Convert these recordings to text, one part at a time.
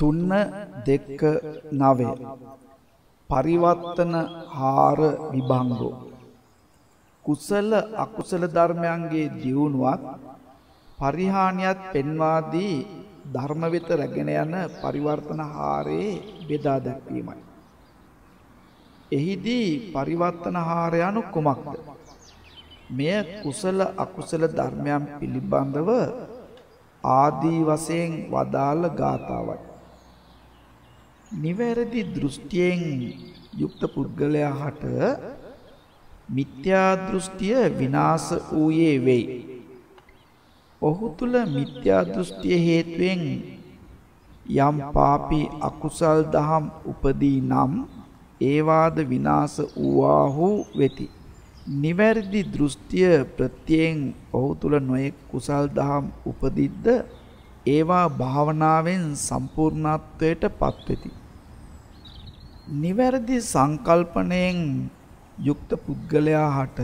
329 පරිවර්තන හාර විභංගෝ කුසල අකුසල ධර්මයන්ගේ දියුණුවක් පරිහානියත් පෙන්වා දී ධර්ම වෙත රැගෙන යන පරිවර්තන හාරයේ බෙදා දැක්වීමයි. එහිදී පරිවර්තන හාරය anu කුමක්ද? මෙය කුසල අකුසල ධර්මයන් පිළිබඳව ආදී වශයෙන් වදාළ ගාතාවයි. නිවැරදි දෘෂ්ටියෙන් යුක්ත පුද්ගලයා හට මිත්‍යා දෘෂ්ටිය විනාශ වූයේ වෙයි. ඔහු තුල මිත්‍යා දෘෂ්ටිය හේතුවෙන් යම් පාපී අකුසල් දහම් උපදී නම් ඒවාද විනාශ වූවාහු වෙති. නිවැරදි දෘෂ්ටිය ප්‍රත්‍යයෙන් ඔහු තුල නොයෙක් කුසල් දහම් උපදිද්ද ඒවා භාවනාවෙන් සම්පූර්ණත්වයට පත්වෙති. නිවැරදි සංකල්පණයෙන් යුක්ත පුද්ගලයා හට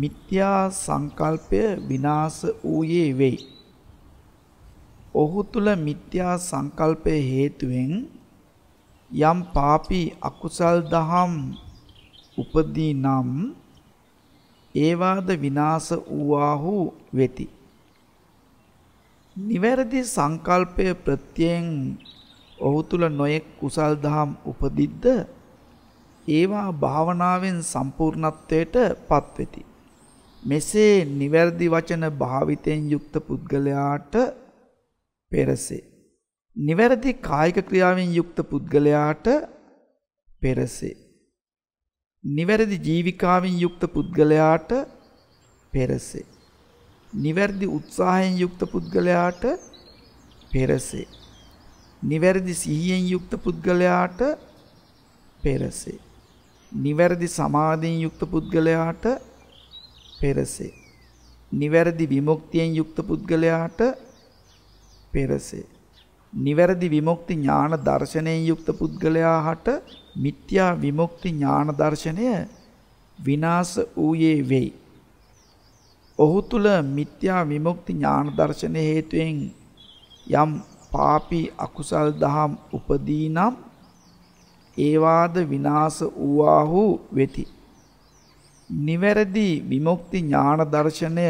මිත්‍යා සංකල්පය විනාශ වූයේ වෙයි. ඔහු තුල මිත්‍යා සංකල්පය හේතුවෙන් යම් පාපී අකුසල් දහම් උපදී නම් ඒවාද විනාශ වූවාහු වෙති. නිවැරදි සංකල්පය ප්‍රත්‍යයෙන් ඔහු තුල නොයෙක් කුසල් දහම් උපදිද්ද ඒවා භාවනාවෙන් සම්පූර්ණත්වයට පත්වෙති. මෙසේ නිවැරදි වචන භාවිතයෙන් යුක්ත පුද්ගලයාට පෙරසේ. නිවැරදි කායික ක්‍රියාවෙන් යුක්ත පුද්ගලයාට පෙරසේ. නිවැරදි ජීවිකාවෙන් යුක්ත පුද්ගලයාට පෙරසේ. නිවැරදි උත්සාහයෙන් යුක්ත පුද්ගලයාට පෙරසේ. නිවැරදි සිහියෙන් යුක්ත පුද්ගලයාට පෙරසේ. නිවැරදි සමාධියෙන් යුක්ත පුද්ගලයාට පෙරසේ. නිවැරදි විමුක්තියෙන් යුක්ත පුද්ගලයාට පෙරසේ. නිවැරදි විමුක්ති ඥාන දර්ශනයෙන් යුක්ත පුද්ගලයා හට මිත්‍යා විමුක්ති ඥාන දර්ශනය විනාශ වූයේ වෙයි. ඔහු තුල මිත්‍යා විමුක්ති ඥාන දර්ශන හේතුවෙන් යම් පාපී අකුසල් දහම් උපදී නම් ඒවාද විනාශ වූවාහු වෙති. නිවැරදි විමුක්ති ඥාන දර්ශනය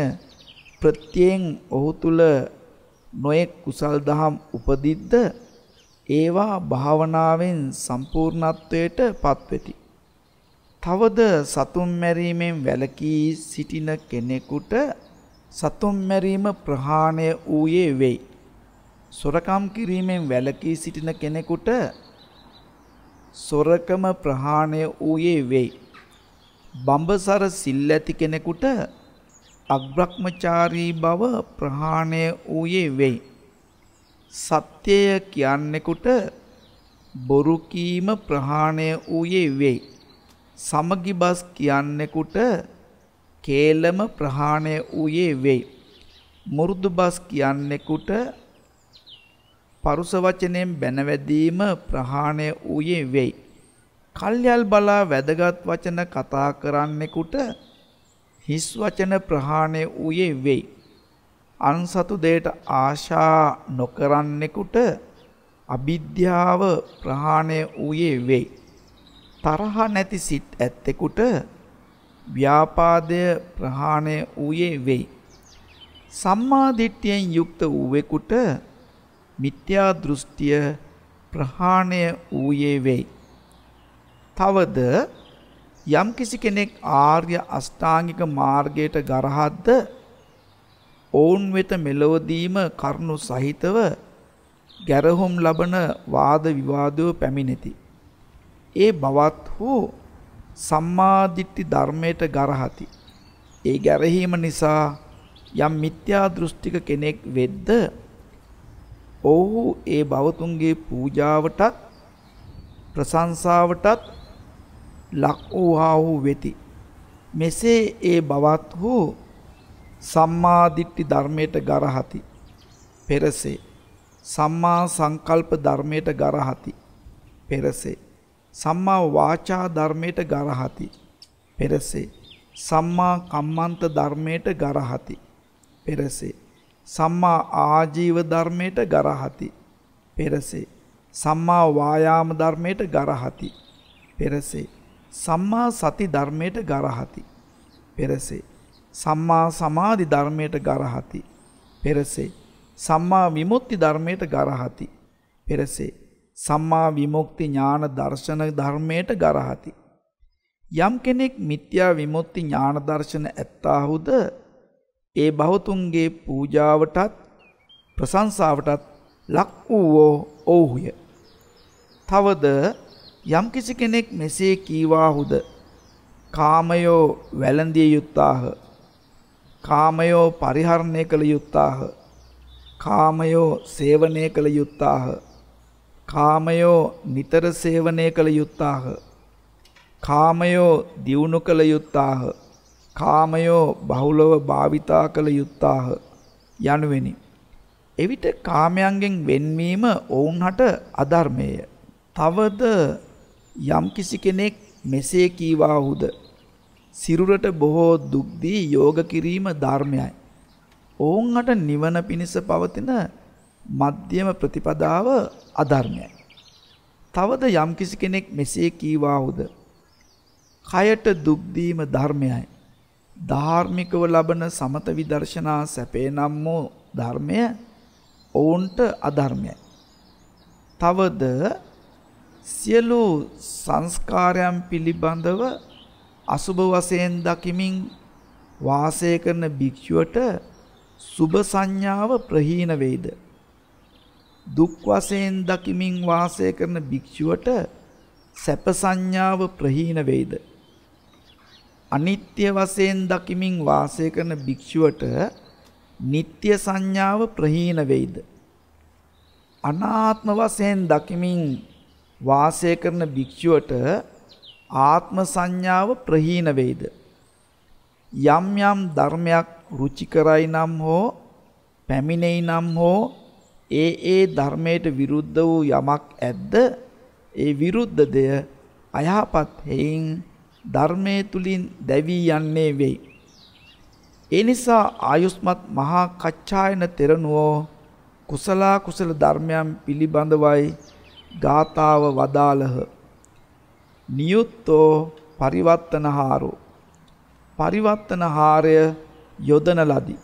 ප්‍රත්‍යයෙන් ඔහු තුල නොයෙක් කුසල් දහම් උපදිද්ද ඒවා භාවනාවෙන් සම්පූර්ණත්වයට පත්වෙති. තවද සතුම් මැරීමෙන් වැළකී සිටින කෙනෙකුට සතුම් මැරීම ප්‍රහාණය වූයේ වෙයි. සොරකම් කිරීමෙන් වැළකී සිටින කෙනෙකුට සොරකම ප්‍රහාණය වූයේ වෙයි. බඹසර සිල් ඇති කෙනෙකුට අග්‍රක්මචාරී බව ප්‍රහාණය වූයේ වෙයි. සත්‍යය කියන්නෙකුට බොරු කීම ප්‍රහාණය වූයේ වෙයි. සමගිබස් කියන්නෙකුට කේලම ප්‍රහාණය වූයේ වෙයි. මුරුදුබස් කියන්නෙකුට පරුස වචනයෙන් බැනවැදීම ප්‍රහාණය වූයේ වෙයි. කල්යල් බලා වැදගත් වචන කතා කරන්නෙකුට හිස් වචන ප්‍රහාණය වූයේ වෙයි. අන්සතු දෙයට ආශා නොකරන්නෙකුට අවිද්‍යාව ප්‍රහාණය වූයේ වෙයි. තරහ නැති සිත් ඇත්තෙකුට ව්‍යාපාදය ප්‍රහාණය වූයේ වෙයි. සම්මා දිට්ඨියෙන් යුක්ත වූවෙකුට මිත්‍යා දෘෂ්ටිය ප්‍රහාණය වූයේ වෙයි. තවද යම්කිසි කෙනෙක් ආර්ය අෂ්ටාංගික මාර්ගයට ගරහද්ද ඔවුන් වෙත මෙලොවදීම කරුණු සහිතව ගැරහුම් ලබන වාද විවාදෝ පැමිණෙති. ඒ බවත් හෝ සම්මාදිට්ඨි ධර්මයට ගරහති. ඒ ගැරහීම නිසා යම් මිත්‍යා දෘෂ්ටික කෙනෙක් වෙද්ද ඔහු ඒ භවතුන්ගේ පූජාවටත් ප්‍රශංසාවටත් ලක් වූහා වූ වෙති. මෙසේ ඒ බවත් හෝ සම්මාදිට්ටි ධර්මයට ගරහති. පෙරසේ සම්මා සංකල්ප ධර්මයට ගරහති. පෙරසේ සම්මා වාචා ධර්මයට ගරහති. පෙරසේ සම්මා කම්මන්ත ධර්මයට ගරහති. පෙරසේ සම්මා ආජීව ධර්මයට ගරහති පෙරසේ සම්මා වායාම ධර්මයට ගරහති පෙරසේ සම්මා සති ධර්මයට ගරහති පෙරසේ සම්මා සමාධි ධර්මයට ගරහති පෙරසේ සම්මා විමුක්ති ධර්මයට ගරහති පෙරසේ සම්මා විමුක්ති ඥාන දර්ශන ධර්මයට ගරහති යම් කෙනෙක් මිත්‍යා විමුක්ති ඥාන දර්ශන ඇත්තාහුද ඒ බහතුන්ගේ පූජාවටත් ප්‍රශංසාවටත් ලක් වූවෝ ඔවුහුය. තවද යම්කිසි කෙනෙක් මෙසේ කීවාහුද කාමයෝ වැළඳිය යුත්තාහ කාමයෝ පරිහරණය කළ යුත්තාහ කාමයෝ සේවනය කළ යුත්තාහ කාමයෝ නිතර සේවනය කළ යුත්තාහ කාමයෝ දියුණු කළ යුත්තාහ කාමයෝ බහුලව භාවිතා කළ යුත්තාහ යනුවෙනි. එවිට කාමයන්ගෙන් වෙන්වීම ඔවුන්හට අධර්මය. තවද යම්කිසි කෙනෙක් මෙසේ කීවාහුද. සිරුරට බොහෝ දුක්දී යෝග කිරීම ධර්මයයි. ඔවුන්හට නිවන පිණිස පවතින මධ්‍යම ප්‍රතිපදාව අධර්මයයි. තවද යම්කිසි කෙනෙක් මෙසේ කීවාහුද. කයට දුක්දීම ධර්මයයි. ධාර්මිකව ලබන සමත විදර්ශනා සැපේ නම් වූ ධර්මය ඔවුන්ට අධර්මයයි. තවද සියලු සංස්කාරයන් පිළිබඳව අසුභ වශයෙන් දකිමින් වාසය කරන භික්ෂුවට සුභ සංඥාව ප්‍රහීන වේද දුක් වශයෙන් දකිමින් වාසය කරන භික්ෂුවට සැප සංඥාව ප්‍රහීන වේද අනිත්‍ය වශයෙන් දකිමින් වාසය කරන භික්ෂුවට නিত্য සංඥාව ප්‍රහීන වෙයිද අනාත්ම වශයෙන් දකිමින් වාසය කරන භික්ෂුවට ආත්ම සංඥාව ප්‍රහීන වෙයිද යම් යම් ධර්මයක් රුචිකරයි නම් හෝ පැමිණෙයි නම් හෝ ඒ ඒ ධර්මයට විරුද්ධ වූ යමක් ඇද්ද ඒ විරුද්ධ දෙය අයහපත් හේයින් ධර්මයේ තුලින් දැවී යන්නේ වෙයි. ඒ නිසා ආයුස්මත් මහා කච්චායන තෙරණුවෝ කුසලා කුසල ධර්මයන් පිළිබඳවයි ගාතාව වදාළහ. නියුත්තෝ පරිවත්තනහාරෝ පරිවත්තනහාරය යොදන ලදී.